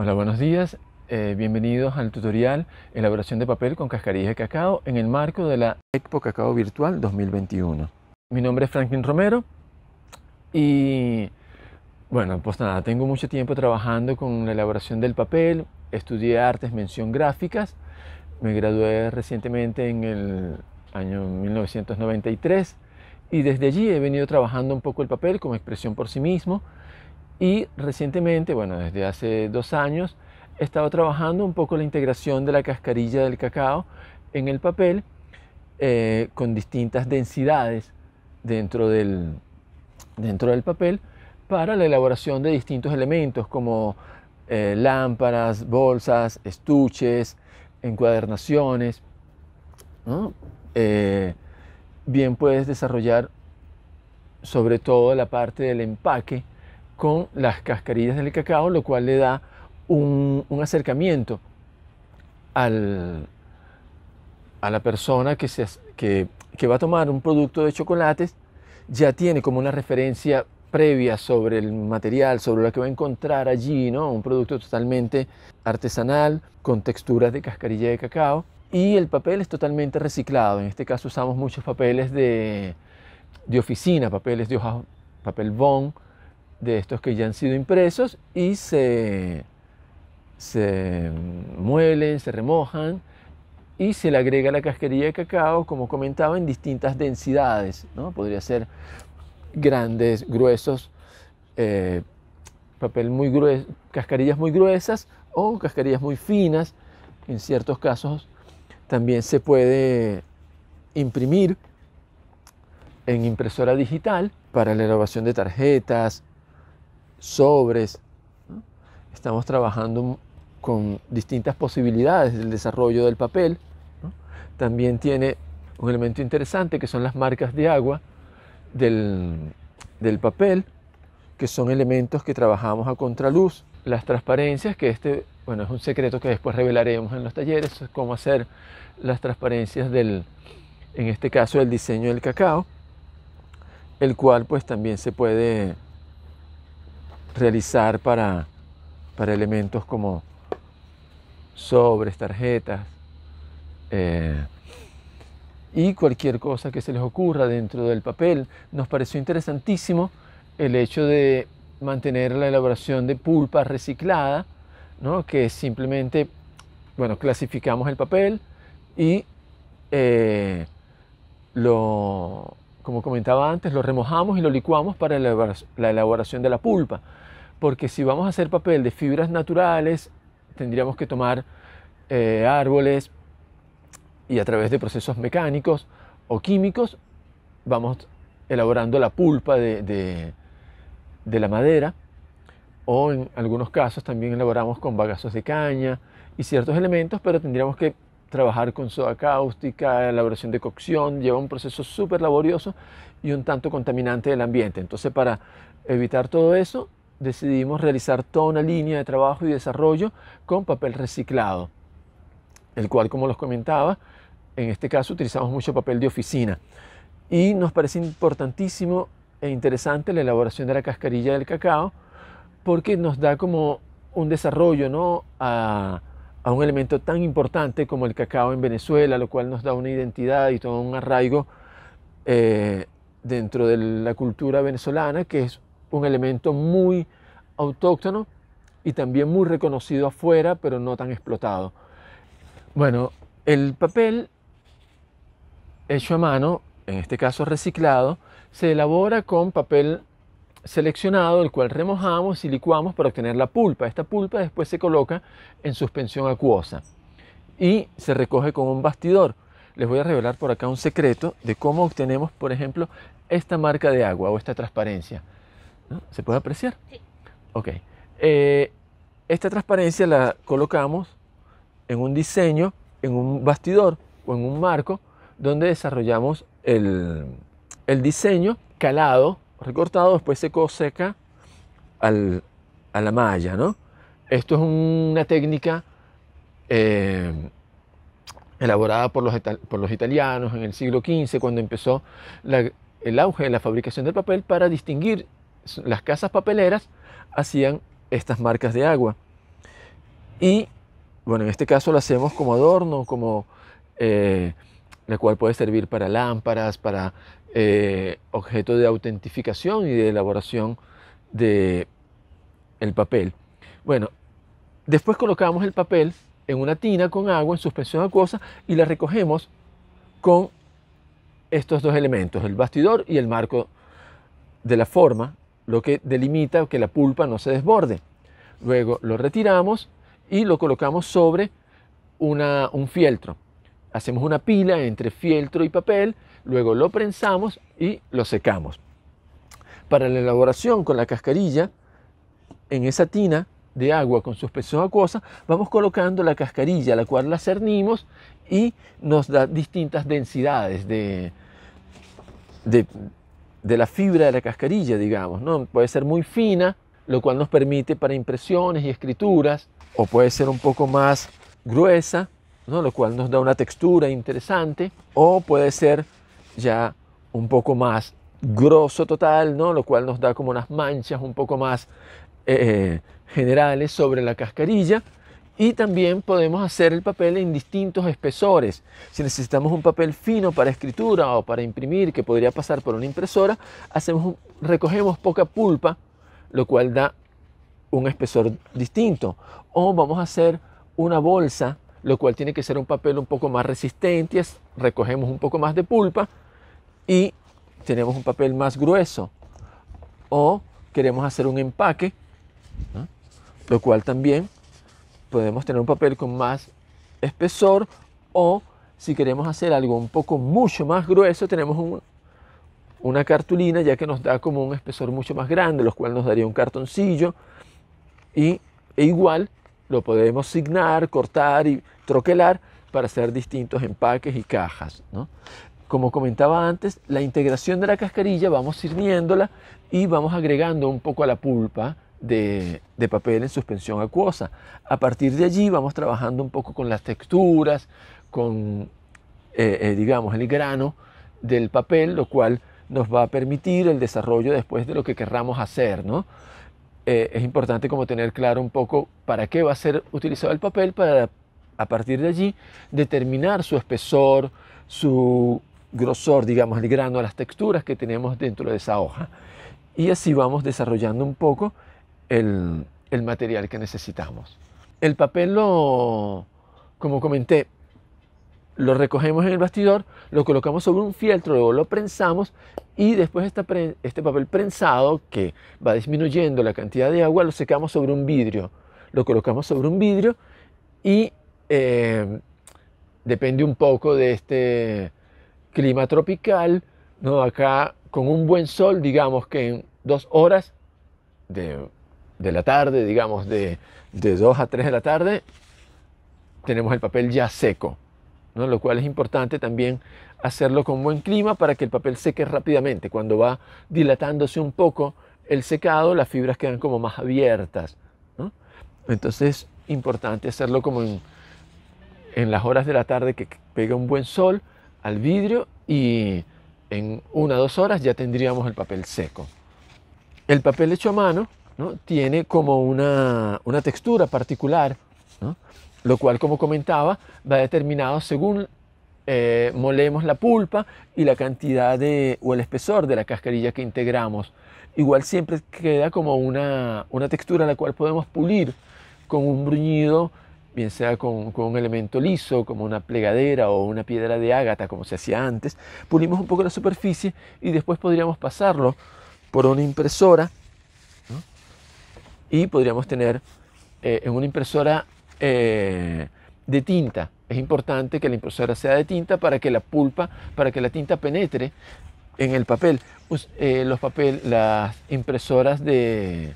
Hola, buenos días. Eh, bienvenidos al tutorial Elaboración de papel con cascarilla de cacao en el marco de la Expo Cacao Virtual 2021. Mi nombre es Franklin Romero y bueno, pues nada, tengo mucho tiempo trabajando con la elaboración del papel, estudié artes, mención gráficas, me gradué recientemente en el año 1993 y desde allí he venido trabajando un poco el papel como expresión por sí mismo y recientemente, bueno, desde hace dos años, he estado trabajando un poco la integración de la cascarilla del cacao en el papel eh, con distintas densidades dentro del, dentro del papel para la elaboración de distintos elementos como eh, lámparas, bolsas, estuches, encuadernaciones. Eh, bien puedes desarrollar sobre todo la parte del empaque con las cascarillas del cacao, lo cual le da un, acercamiento al, a la persona que, se, que, que va a tomar un producto de chocolates, ya tiene como una referencia previa sobre el material, sobre lo que va a encontrar allí, ¿no? Un producto totalmente artesanal, con texturas de cascarilla de cacao. Y el papel es totalmente reciclado. En este caso usamos muchos papeles de, de oficina, papeles de hoja, papel bond, de estos que ya han sido impresos y se, se muelen, se remojan y se le agrega la casquería de cacao, como comentaba, en distintas densidades. ¿no? Podría ser grandes, gruesos, eh, papel muy grueso, cascarillas muy gruesas o cascarillas muy finas. En ciertos casos también se puede imprimir en impresora digital para la elaboración de tarjetas, sobres. Estamos trabajando con distintas posibilidades del desarrollo del papel. También tiene un elemento interesante que son las marcas de agua del, del papel, que son elementos que trabajamos a contraluz. Las transparencias, que este bueno, es un secreto que después revelaremos en los talleres, cómo hacer las transparencias del, en este caso, del diseño del cacao, el cual pues también se puede realizar para, elementos como sobres, tarjetas eh, y cualquier cosa que se les ocurra dentro del papel. Nos pareció interesantísimo el hecho de mantener la elaboración de pulpa reciclada, ¿no? que simplemente, clasificamos el papel y eh, lo, como comentaba antes, lo remojamos y lo licuamos para la elaboración de la pulpa porque si vamos a hacer papel de fibras naturales, tendríamos que tomar eh, árboles y a través de procesos mecánicos o químicos vamos elaborando la pulpa de, de la madera o en algunos casos también elaboramos con bagazos de caña y ciertos elementos, pero tendríamos que trabajar con soda cáustica, elaboración de cocción, lleva un proceso súper laborioso y un tanto contaminante del ambiente. Entonces, para evitar todo eso, decidimos realizar toda una línea de trabajo y desarrollo con papel reciclado, el cual, como los comentaba, en este caso utilizamos mucho papel de oficina. Y nos parece importantísimo e interesante la elaboración de la cascarilla del cacao, porque nos da como un desarrollo ¿no? a, un elemento tan importante como el cacao en Venezuela, lo cual nos da una identidad y todo un arraigo eh, dentro de la cultura venezolana, que es un elemento muy autóctono y también muy reconocido afuera, pero no tan explotado. Bueno, el papel hecho a mano, en este caso reciclado, se elabora con papel seleccionado, el cual remojamos y licuamos para obtener la pulpa. Esta pulpa después se coloca en suspensión acuosa y se recoge con un bastidor. Les voy a revelar por acá un secreto de cómo obtenemos, por ejemplo, esta marca de agua o esta transparencia. ¿Se puede apreciar? Sí. Ok. Eh, esta transparencia la colocamos en un diseño, en un bastidor o en un marco donde desarrollamos el, el diseño calado, recortado, después se coseca al, a la malla, ¿no? Esto es una técnica eh, elaborada por los, por los, italianos en el siglo XV, cuando empezó el auge de la fabricación del papel para distinguir las casas papeleras hacían estas marcas de agua. Y bueno, en este caso lo hacemos como adorno, como eh, la cual puede servir para lámparas, para objetos eh, objeto de autentificación y de elaboración del el papel. Bueno, después colocamos el papel en una tina con agua en suspensión acuosa y la recogemos con estos dos elementos, el bastidor y el marco de la forma lo que delimita que la pulpa no se desborde. Luego lo retiramos y lo colocamos sobre un fieltro. Hacemos una pila entre fieltro y papel, luego lo prensamos y lo secamos. Para la elaboración con la cascarilla, en esa tina de agua con suspensión acuosa, vamos colocando la cascarilla, la cual la cernimos y nos da distintas densidades de, de, de la fibra de la cascarilla, digamos, ¿no? Puede ser muy fina, lo cual nos permite para impresiones y escrituras, o puede ser un poco más gruesa, ¿no? Lo cual nos da una textura interesante, o puede ser ya un poco más grosso total, ¿no? Lo cual nos da como unas manchas un poco más eh, eh, generales sobre la cascarilla, y también podemos hacer el papel en distintos espesores. Si necesitamos un papel fino para escritura o para imprimir que podría pasar por una impresora, recogemos poca pulpa, lo cual da un espesor distinto. O vamos a hacer una bolsa, lo cual tiene que ser un papel un poco más resistente, recogemos un poco más de pulpa y tenemos un papel más grueso. O queremos hacer un empaque, lo cual también podemos tener un papel con más espesor o si queremos hacer algo un poco mucho más grueso, tenemos una cartulina ya que nos da como un espesor mucho más grande, lo cual nos daría un cartoncillo y e igual lo podemos signar, cortar y troquelar para hacer distintos empaques y cajas. ¿no? Como comentaba antes, la integración de la cascarilla vamos sirviéndola y vamos agregando un poco a la pulpa de, papel en suspensión acuosa. A partir de allí vamos trabajando un poco con las texturas, con, eh, eh, digamos, el grano del papel, lo cual nos va a permitir el desarrollo después de lo que querramos hacer, eh, es importante como tener claro un poco para qué va a ser utilizado el papel para a partir de allí determinar su espesor, su grosor, digamos, el grano, las texturas que tenemos dentro de esa hoja. Y así vamos desarrollando un poco el, material que necesitamos. El papel lo, como comenté, lo recogemos en el bastidor, lo colocamos sobre un fieltro, luego lo prensamos y después este papel prensado que va disminuyendo la cantidad de agua lo secamos sobre un vidrio. Lo colocamos sobre un vidrio y eh, depende un poco de este clima tropical, ¿no? acá con un buen sol, digamos que en dos horas de de la tarde, digamos de, de 2 a 3 de la tarde, tenemos el papel ya seco, ¿no? lo cual es importante también hacerlo con buen clima para que el papel seque rápidamente. Cuando va dilatándose un poco el secado, las fibras quedan como más abiertas. Entonces es importante hacerlo como en, en las horas de la tarde que pega un buen sol al vidrio y en una o dos horas ya tendríamos el papel seco. El papel hecho a mano tiene como una, una textura particular, lo cual, como comentaba, va determinado según eh, molemos la pulpa y la cantidad de, o el espesor de la cascarilla que integramos. Igual siempre queda como una, una textura la cual podemos pulir con un bruñido, bien sea con, con, un elemento liso, como una plegadera o una piedra de ágata, como se hacía antes. Pulimos un poco la superficie y después podríamos pasarlo por una impresora y podríamos tener eh, en una impresora eh, de tinta. Es importante que la impresora sea de tinta para que la pulpa, para que la tinta penetre en el papel. Eh, los papel las impresoras de,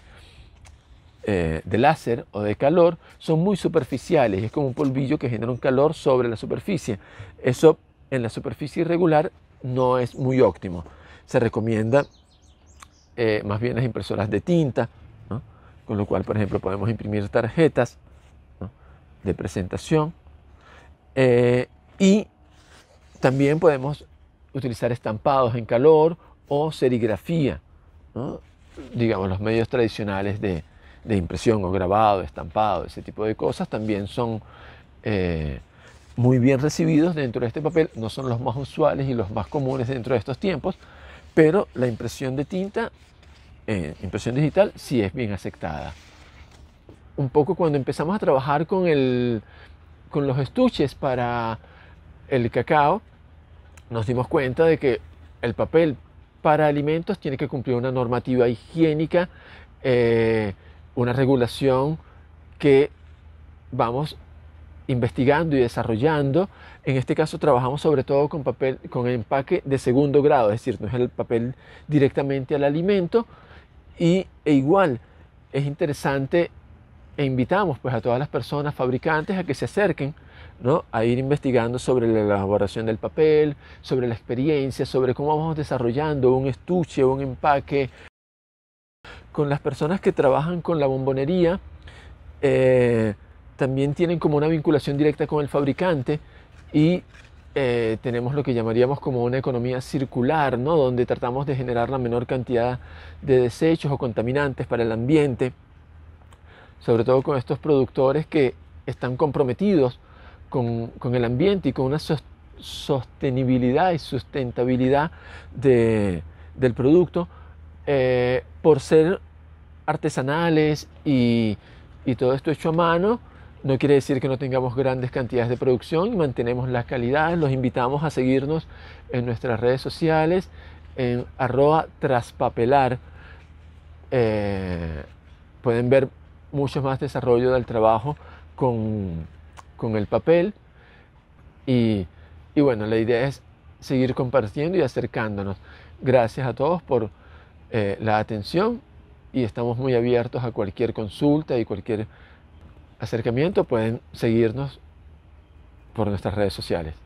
de láser o de calor son muy superficiales, es como un polvillo que genera un calor sobre la superficie. Eso en la superficie irregular no es muy óptimo. Se recomienda más bien las impresoras de tinta con lo cual, por ejemplo, podemos imprimir tarjetas de presentación eh, y también podemos utilizar estampados en calor o serigrafía, digamos, los medios tradicionales de, impresión o grabado, estampado, ese tipo de cosas también son eh, muy bien recibidos dentro de este papel, no son los más usuales y los más comunes dentro de estos tiempos, pero la impresión de tinta eh, impresión digital si es bien aceptada. Un poco cuando empezamos a trabajar con, el, con los estuches para el cacao, nos dimos cuenta de que el papel para alimentos tiene que cumplir una normativa higiénica, eh, una regulación que vamos investigando y desarrollando. En este caso trabajamos sobre todo con papel con empaque de segundo grado, es decir, no es el papel directamente al alimento, y e igual, es interesante e invitamos pues a todas las personas fabricantes a que se acerquen a ir investigando sobre la elaboración del papel, sobre la experiencia, sobre cómo vamos desarrollando un estuche, un empaque. Con las personas que trabajan con la bombonería, eh, también tienen como una vinculación directa con el fabricante y eh, tenemos lo que llamaríamos como una economía circular, ¿no? donde tratamos de generar la menor cantidad de desechos o contaminantes para el ambiente, sobre todo con estos productores que están comprometidos con, con el ambiente y con una sostenibilidad y sustentabilidad del producto eh, por ser artesanales y, y todo esto hecho a mano no quiere decir que no tengamos grandes cantidades de producción, y mantenemos la calidad, los invitamos a seguirnos en nuestras redes sociales, en arroba traspapelar. Eh, pueden ver mucho más desarrollo del trabajo con, el papel. Y, bueno, la idea es seguir compartiendo y acercándonos. Gracias a todos por eh, la atención y estamos muy abiertos a cualquier consulta y cualquier acercamiento pueden seguirnos por nuestras redes sociales.